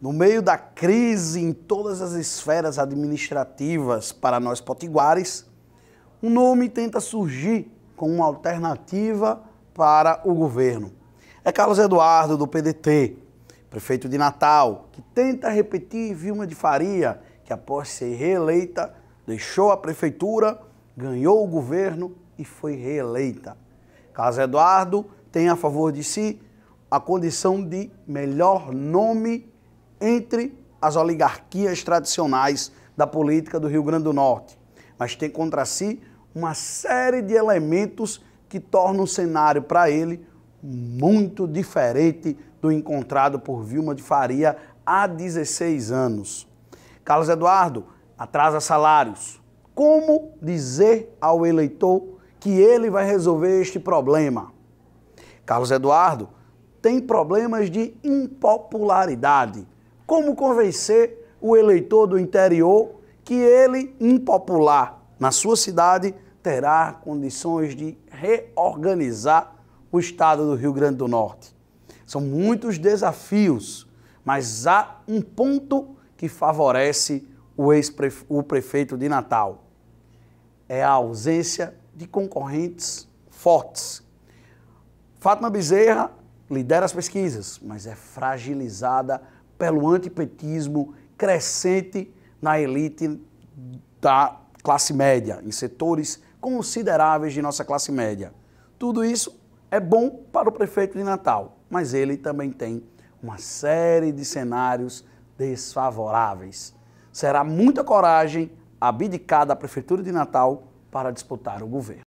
No meio da crise em todas as esferas administrativas para nós potiguares, um nome tenta surgir como uma alternativa para o governo. É Carlos Eduardo, do PDT, prefeito de Natal, que tenta repetir Vilma de Faria, que após ser reeleita, deixou a prefeitura, ganhou o governo e foi reeleita. Carlos Eduardo tem a favor de si a condição de melhor nome entre as oligarquias tradicionais da política do Rio Grande do Norte, mas tem contra si uma série de elementos que tornam o cenário para ele muito diferente do encontrado por Vilma de Faria há 16 anos. Carlos Eduardo atrasa salários. Como dizer ao eleitor que ele vai resolver este problema? Carlos Eduardo tem problemas de impopularidade como convencer o eleitor do interior que ele, impopular na sua cidade, terá condições de reorganizar o estado do Rio Grande do Norte? São muitos desafios, mas há um ponto que favorece o ex-prefeito de Natal: é a ausência de concorrentes fortes. Fátima Bezerra lidera as pesquisas, mas é fragilizada pelo antipetismo crescente na elite da classe média, em setores consideráveis de nossa classe média. Tudo isso é bom para o prefeito de Natal, mas ele também tem uma série de cenários desfavoráveis. Será muita coragem abdicar da prefeitura de Natal para disputar o governo.